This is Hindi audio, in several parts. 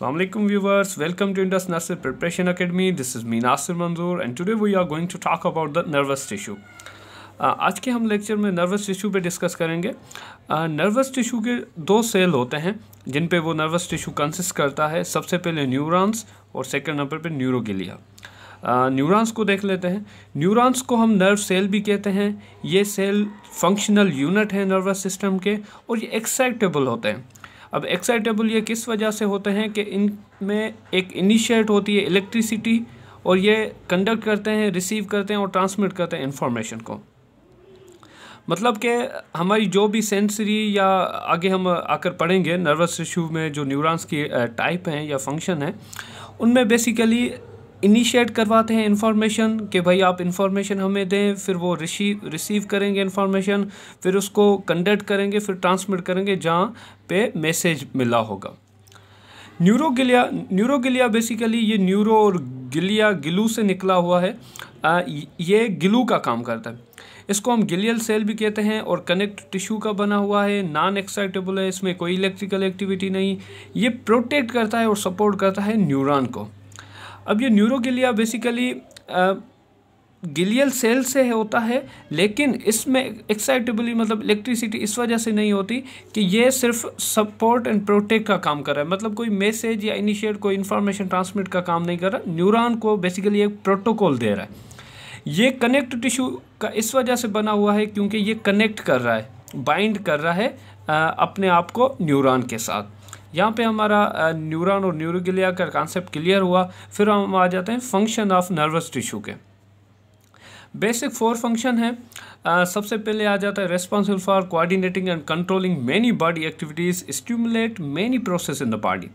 Assalamualaikum viewers, welcome to Indus Nurse Preparation Academy. This is me Nasir Manzoor and today we are going to talk about the nervous tissue. Uh, आज के हम लेक्चर में नर्वस टिश्यू पे डिस्कस करेंगे नर्वस uh, टिश्यू के दो सेल होते हैं जिन पे वो नर्वस टिश्यू कंसिस्ट करता है सबसे पहले न्यूरॉन्स और सेकंड नंबर पे न्यूरोगिलिया न्यूरॉन्स uh, को देख लेते हैं न्यूरॉन्स को हम नर्व सेल भी कहते हैं ये सेल फंक्शनल यूनिट है नर्वस सिस्टम के और ये एक्साइटेबल होते हैं अब एक्साइटेबल ये किस वजह से होते हैं कि इनमें एक इनिशिएट होती है इलेक्ट्रिसिटी और ये कंडक्ट करते हैं रिसीव करते हैं और ट्रांसमिट करते हैं इंफॉर्मेशन को मतलब कि हमारी जो भी सेंसरी या आगे हम आकर पढ़ेंगे नर्वस टिश्यू में जो न्यूरॉन्स की टाइप हैं या फंक्शन हैं उनमें बेसिकली इनिशिएट करवाते हैं इन्फॉर्मेशन कि भाई आप इन्फॉर्मेशन हमें दें फिर वो रिसीव रिसीव करेंगे इन्फॉर्मेशन फिर उसको कंडक्ट करेंगे फिर ट्रांसमिट करेंगे जहाँ पे मैसेज मिला होगा न्यूरोगिलिया न्यूरोगिलिया बेसिकली ये न्यूरो और गिलिया गिलू से निकला हुआ है आ, ये गिलू का काम करता है इसको हम गिलियल सेल भी कहते हैं और कनेक्ट टिश्यू का बना हुआ है नॉन एक्साइटेबल है इसमें कोई इलेक्ट्रिकल एक्टिविटी नहीं ये प्रोटेक्ट करता है और सपोर्ट करता है न्यूरॉन को अब ये न्यूरोगिलिया बेसिकली गिलियल सेल से है होता है लेकिन इसमें एक्साइटेबली मतलब इलेक्ट्रिसिटी इस वजह से नहीं होती कि ये सिर्फ सपोर्ट एंड प्रोटेक्ट का काम कर रहा है मतलब कोई मैसेज या इनिशिएट कोई इन्फॉर्मेशन ट्रांसमिट का काम नहीं कर रहा न्यूरॉन को बेसिकली एक प्रोटोकॉल दे रहा है ये कनेक्ट टिश्यू का इस वजह से बना हुआ है क्योंकि ये कनेक्ट कर रहा है बाइंड कर रहा है अपने आप को न्यूरॉन के साथ यहाँ पे हमारा न्यूरॉन और न्यूरोगिलिया का कॉन्सेप्ट क्लियर हुआ फिर हम आ जाते हैं फंक्शन ऑफ नर्वस टिश्यू के बेसिक फोर फंक्शन है आ, सबसे पहले आ जाता है responsible for coordinating and controlling many body activities stimulate many process in the body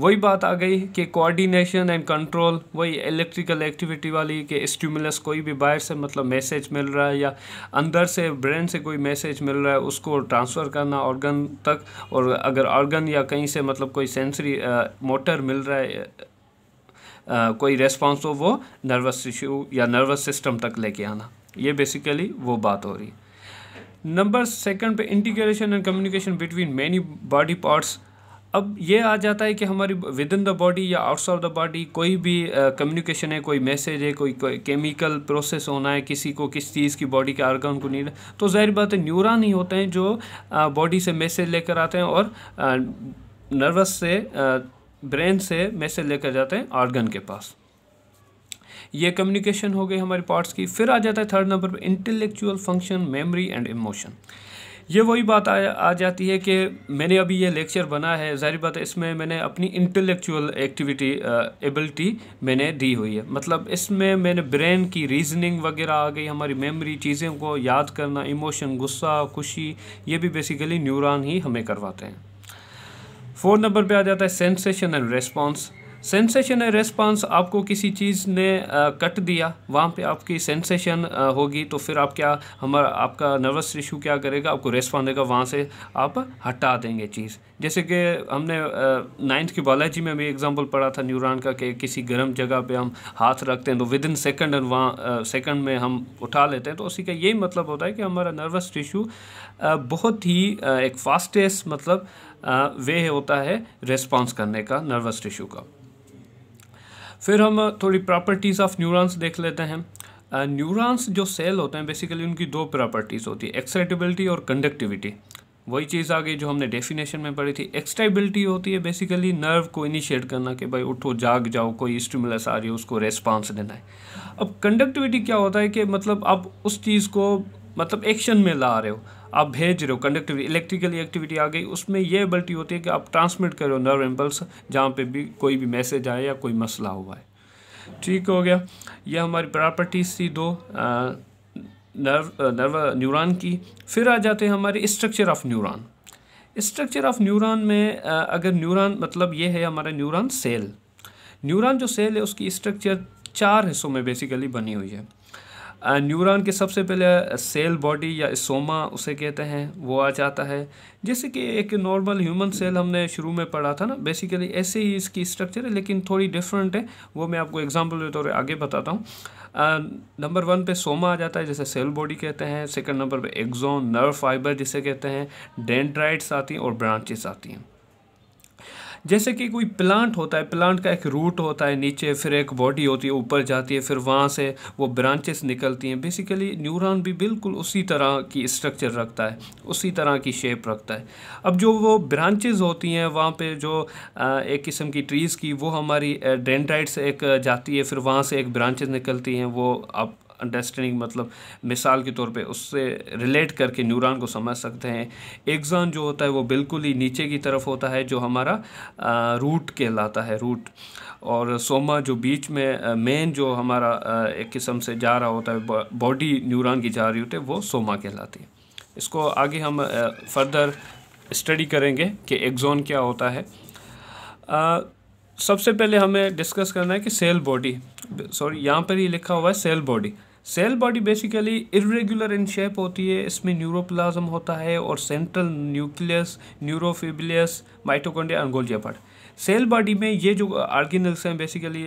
वही बात आ गई कि कोऑर्डिनेशन एंड कंट्रोल वही इलेक्ट्रिकल एक्टिविटी वाली कि स्टिमुलस कोई भी बाहर से मतलब मैसेज मिल रहा है या अंदर से ब्रेन से कोई मैसेज मिल रहा है उसको ट्रांसफ़र करना ऑर्गन तक और अगर ऑर्गन या कहीं से मतलब कोई सेंसरी मोटर मिल रहा है Uh, कोई रेस्पॉन्स हो वो नर्वस टिश्यू या नर्वस सिस्टम तक लेके आना ये बेसिकली वो बात हो रही है नंबर सेकंड पे integration and communication between many body parts अब ये आ जाता है कि हमारी विद इन द बॉडी या आउट्स ऑफ द बॉडी कोई भी कम्युनिकेशन है कोई मैसेज है कोई, केमिकल प्रोसेस होना है किसी को किस चीज़ की बॉडी के आर्गन को नीड तो जाहिर बात है न्यूरान ही होते हैं जो बॉडी से मैसेज लेकर आते हैं और नर्वस से ब्रेन से मैसेज लेकर जाते हैं आर्गन के पास ये कम्युनिकेशन हो गई हमारे पार्ट्स की फिर आ जाता है थर्ड नंबर पर intellectual function memory and emotion ये वही बात आ, आ जाती है कि मैंने अभी ये लेक्चर बना है जाहिर बात है इसमें मैंने अपनी इंटेलेक्चुअल एक्टिविटी एबिलिटी मैंने दी हुई है मतलब इसमें मैंने ब्रेन की रीजनिंग वगैरह आ गई हमारी मेमोरी चीज़ों को याद करना इमोशन गुस्सा खुशी ये भी बेसिकली न्यूरॉन ही हमें करवाते हैं फोर्थ नंबर पे आ जाता है सेंसेशन एंड रेस्पॉन्स सेंसेशन है रेस्पॉन्स आपको किसी चीज़ ने कट दिया वहाँ पे आपकी सेंसेशन होगी तो फिर आप क्या हमारा आपका नर्वस टिश्यू क्या करेगा आपको रेस्पॉन्स देगा वहाँ से आप हटा देंगे चीज़ जैसे कि हमने नाइन्थ की बायोलॉजी में भी एग्जांपल पढ़ा था न्यूरॉन का कि किसी गर्म जगह पे हम हाथ रखते हैं तो विद इन सेकेंड वहाँ सेकेंड में हम उठा लेते हैं तो उसी का यही मतलब होता है कि हमारा नर्वस टिश्यू बहुत ही एक फास्टेस्ट मतलब वे होता है रेस्पॉन्स करने का नर्वस टिश्यू का फिर हम थोड़ी प्रॉपर्टीज़ ऑफ न्यूरॉन्स देख लेते हैं न्यूरॉन्स जो सेल होते हैं बेसिकली उनकी दो प्रॉपर्टीज़ होती है एक्साइटेबिलिटी और कंडक्टिविटी वही चीज़ आ गई जो हमने डेफिनेशन में पढ़ी थी एक्सटेबिलिटी होती है बेसिकली नर्व को इनिशिएट करना कि भाई उठो जाग जाओ कोई स्टिमुलस आ रही है उसको रेस्पॉन्स देना है अब कंडक्टिविटी क्या होता है कि मतलब आप उस चीज़ को मतलब एक्शन में ला रहे हो आप भेज रहे हो कंडक्टिविटी इलेक्ट्रिकली एक्टिविटी आ गई उसमें यह एबिलिटी होती है कि आप ट्रांसमिट कर रहे हो नर्व इम्पल्स जहाँ पे भी कोई भी मैसेज आए या कोई मसला हुआ है ठीक हो गया यह हमारी प्रॉपर्टीज थी दो नर्व नर्व न्यूरॉन की फिर आ जाते हैं हमारे structure of neuron structure of neuron में आ, अगर न्यूरॉन मतलब ये है हमारा न्यूरॉन सेल न्यूरॉन जो सेल है उसकी स्ट्रक्चर चार हिस्सों में बेसिकली बनी हुई है न्यूरॉन के सबसे पहले सेल बॉडी या सोमा उसे कहते हैं वो आ जाता है जैसे कि एक नॉर्मल ह्यूमन सेल हमने शुरू में पढ़ा था ना बेसिकली ऐसे ही इसकी स्ट्रक्चर है लेकिन थोड़ी डिफरेंट है वो मैं आपको एग्जाम्पल के तौर आगे बताता हूँ नंबर वन पे सोमा आ जाता है जैसे सेल बॉडी कहते हैं सेकंड नंबर पे एग्जोन नर्व फाइबर जिसे कहते हैं डेंड्राइट्स आती हैं और ब्रांचेस आती हैं जैसे कि कोई प्लांट होता है प्लांट का एक रूट होता है नीचे फिर एक बॉडी होती है ऊपर जाती है फिर वहाँ से वो ब्रांचेस निकलती हैं बेसिकली न्यूरॉन भी बिल्कुल उसी तरह की स्ट्रक्चर रखता है उसी तरह की शेप रखता है अब जो वो ब्रांचेज होती हैं वहाँ पे जो एक किस्म की ट्रीज़ की वो हमारी डेंड्राइट्स एक जाती है फिर वहाँ से एक ब्रांचेस निकलती हैं वो अंडरस्टैंडिंग मतलब मिसाल के तौर पे उससे रिलेट करके न्यूरॉन को समझ सकते हैं एग्जॉन जो होता है वो बिल्कुल ही नीचे की तरफ होता है जो हमारा रूट कहलाता है रूट और सोमा जो बीच में मेन जो हमारा एक किस्म से जा रहा होता है बॉडी न्यूरॉन की जा रही होती है वो सोमा कहलाती है इसको आगे हम फर्दर स्टडी करेंगे कि एग्जॉन क्या होता है आ, सबसे पहले हमें डिस्कस करना है कि सेल बॉडी सॉरी यहाँ पर ही लिखा हुआ है cell body cell body basically irregular in shape होती है इसमें न्यूरोप्लाज्म होता है और सेंट्रल न्यूक्लियस न्यूरोफिबिलियस माइटोकॉन्ड्रिया अंगोलिया पार्ट सेल बॉडी में ये जो आर्गेनल्स हैं बेसिकली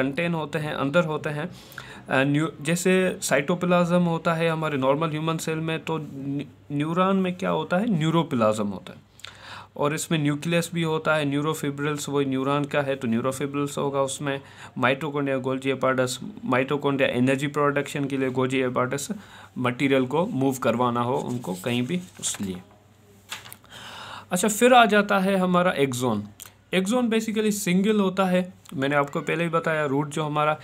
कंटेन होते हैं अंदर होते हैं न्यू जैसे साइटोप्लाज्म होता है हमारे नॉर्मल ह्यूमन सेल में तो न्यूरॉन में क्या होता है न्यूरोप्लाज्म होता है और इसमें न्यूक्लियस भी होता है न्यूरोफिब्रिल्स वो न्यूरॉन का है तो न्यूरोफिब्रिल्स होगा उसमें mitochondria Golgi apparatus mitochondria energy production के लिए गोल्जी एपार्डस मटेरियल को मूव करवाना हो उनको कहीं भी उस लिए अच्छा फिर आ जाता है हमारा एक्जोन एक्जोन बेसिकली सिंगल होता है मैंने आपको पहले ही बताया रूट जो हमारा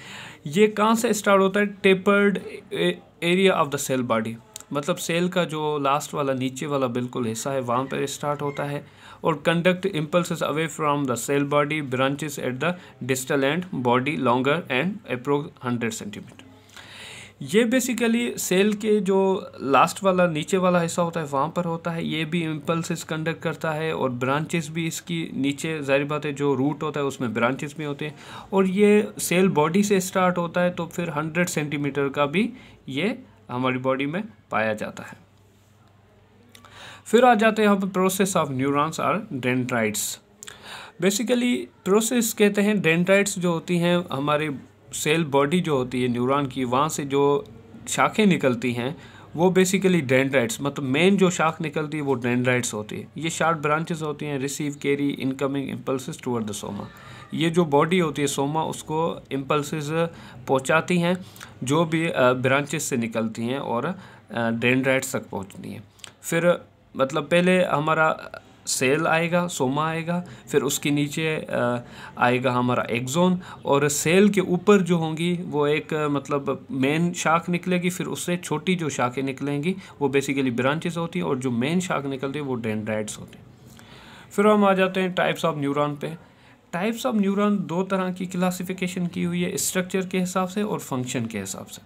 ये कहाँ से स्टार्ट होता है tapered area of the cell body मतलब सेल का जो लास्ट वाला नीचे वाला बिल्कुल हिस्सा है वहाँ पर स्टार्ट होता है और conduct impulse away from the cell body branches at the distal end body longer and approx hundred centimetre ये बेसिकली सेल के जो लास्ट वाला नीचे वाला हिस्सा होता है वहाँ पर होता है ये भी इम्पल्स कंडक्ट करता है और ब्रांचेस भी इसकी नीचे जाहिर बात है जो रूट होता है उसमें ब्रांचेस भी होते हैं और ये सेल बॉडी से स्टार्ट होता है तो फिर 100 सेंटीमीटर का भी ये हमारी बॉडी में पाया जाता है फिर आ जाते हैं यहाँ पर प्रोसेस ऑफ न्यूरॉन्स और डेंड्राइट्स बेसिकली प्रोसेस कहते हैं डेंड्राइट्स जो होती हैं हमारे सेल बॉडी जो होती है न्यूरॉन की वहाँ से जो शाखें निकलती हैं वो बेसिकली डेंड्राइट्स मतलब मेन जो शाख निकलती है वो डेंड्राइट्स होती है ये शार्ट ब्रांचेस होती हैं receive carry incoming impulse toward the soma ये जो बॉडी होती है सोमा उसको इम्पल्सिस पहुंचाती हैं जो भी ब्रांचेस से निकलती हैं और डेंड्राइट्स तक पहुंचती हैं फिर मतलब पहले हमारा सेल आएगा सोमा आएगा फिर उसके नीचे आएगा हमारा एक्जोन और सेल के ऊपर जो होंगी वो एक मतलब मेन शाख निकलेगी फिर उससे छोटी जो शाखें निकलेंगी वो बेसिकली ब्रांचेस होती हैं और जो मेन शाख निकलती है वो डेंड्राइड्स होते हैं फिर हम आ जाते हैं टाइप्स ऑफ न्यूरॉन पे टाइप्स ऑफ न्यूरॉन दो तरह की क्लासिफिकेशन की हुई है स्ट्रक्चर के हिसाब से और फंक्शन के हिसाब से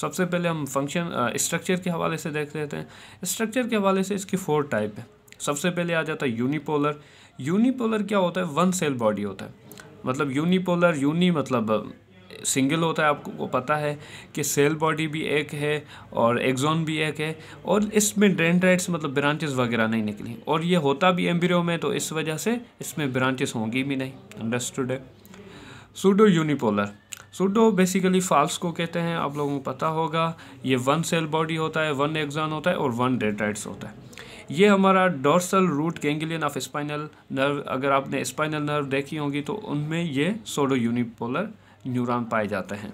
सबसे पहले हम फंक्शन स्ट्रक्चर के हवाले से देख लेते हैं स्ट्रक्चर के हवाले से इसकी फोर टाइप है सबसे पहले आ जाता है यूनिपोलर यूनिपोलर क्या होता है वन सेल बॉडी होता है मतलब यूनिपोलर यूनी मतलब सिंगल होता है आपको पता है कि सेल बॉडी भी एक है और एग्जोन भी एक है और इसमें डेंड्राइट्स मतलब ब्रांचेस वगैरह नहीं निकली और ये होता भी एम्ब्रियो में तो इस वजह से इसमें ब्रांचेस होंगी भी नहीं अंडरस्टूड है pseudo unipolar pseudo basically false को कहते हैं आप लोगों को पता होगा ये वन सेल बॉडी होता है वन एग्जॉन होता है और वन डेंड्राइट्स होता है ये हमारा dorsal root ganglion of spinal nerve अगर आपने स्पाइनल नर्व देखी होगी तो उनमें ये सोडो यूनिपोलर न्यूरॉन पाए जाते हैं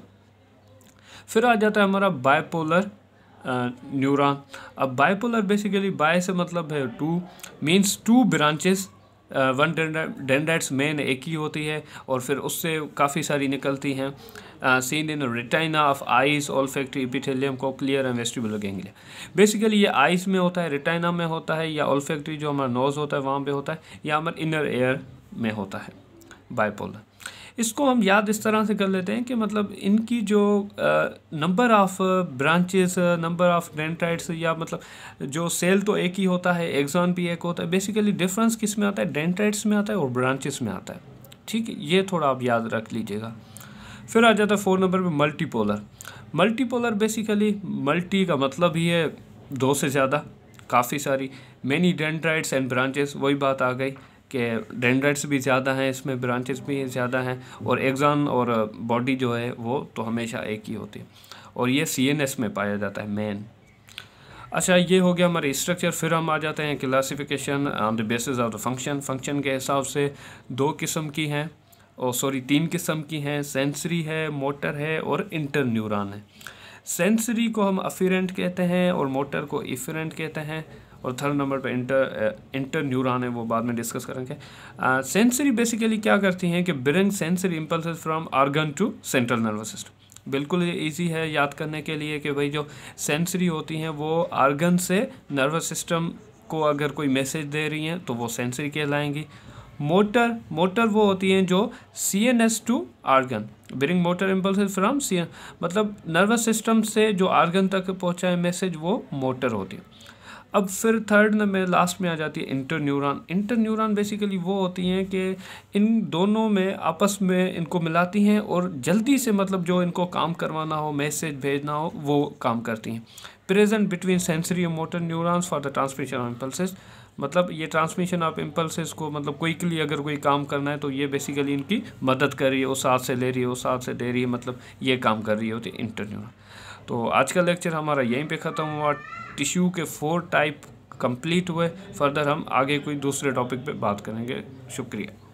फिर आ जाता है हमारा बायपोलर न्यूरॉन अब बायपोलर बेसिकली बाय से मतलब है two means two branches one dendrites main एक ही होती है और फिर उससे काफ़ी सारी निकलती हैं seen in retina of eyes olfactory को cochlear and vestibular ganglia basically ये आइस में होता है रिटाइना में होता है या ऑल फैक्ट्री जो हमारा नोज़ होता है वहाँ पे होता है या हमारे इनर एयर में होता है बायपोलर इसको हम याद इस तरह से कर लेते हैं कि मतलब इनकी जो number of branches number of dendrites या मतलब जो सेल तो एक ही होता है एग्जॉन भी एक होता है बेसिकली डिफरेंस किस में आता है डेंड्राइट्स में आता है और ब्रांचेस में आता है ठीक है ये थोड़ा आप याद रख लीजिएगा फिर आ जाता है फोर नंबर पर मल्टीपोलर मल्टीपोलर बेसिकली मल्टी का मतलब ही है दो से ज़्यादा काफ़ी सारी मैनी डेंड्राइट्स एंड ब्रांचेस वही बात आ गई कि डेंड्राइट्स भी ज़्यादा हैं इसमें ब्रांचेस भी ज़्यादा हैं और एग्जान और बॉडी जो है वो तो हमेशा एक ही होती है और ये सी में पाया जाता है मेन अच्छा ये हो गया हमारे स्ट्रक्चर फिर हम आ जाते हैं classification on the basis of the function function के हिसाब से दो किस्म की हैं और सॉरी तीन किस्म की हैं सेंसरी है मोटर है और इंटर न्यूरान है सेंसरी को हम अफिरेंट कहते हैं और मोटर को इफिरेंट कहते हैं और थर्ड नंबर पे इंटर इंटर न्यूरॉन है वो बाद में डिस्कस करेंगे सेंसरी uh, बेसिकली क्या करती हैं कि bring sensory impulse from organ to central nervous system बिल्कुल ईजी है याद करने के लिए कि भाई जो सेंसरी होती हैं वो आर्गन से नर्वस सिस्टम को अगर कोई मैसेज दे रही हैं तो वो सेंसरी कहलाएंगी मोटर मोटर वो होती हैं जो C N S to organ bring motor impulse from C मतलब नर्वस सिस्टम से जो आर्गन तक पहुँचाए मैसेज वो मोटर होती है अब फिर थर्ड में लास्ट में आ जाती है interneuron interneuron basically वो होती हैं कि इन दोनों में आपस में इनको मिलाती हैं और जल्दी से मतलब जो इनको काम करवाना हो मैसेज भेजना हो वो काम करती हैं present between sensory and motor neurons for the transmission of impulses मतलब ये ट्रांसमिशन ऑफ इम्पल्स को मतलब कोई के लिए अगर कोई काम करना है तो ये बेसिकली इनकी मदद कर रही है उस हाथ से ले रही है उस हाथ से दे रही है मतलब ये काम कर रही होती है इंटर न्यूरॉन तो आज का लेक्चर हमारा यहीं पे ख़त्म हुआ टिश्यू के फोर टाइप कंप्लीट हुए फर्दर हम आगे कोई दूसरे टॉपिक पे बात करेंगे शुक्रिया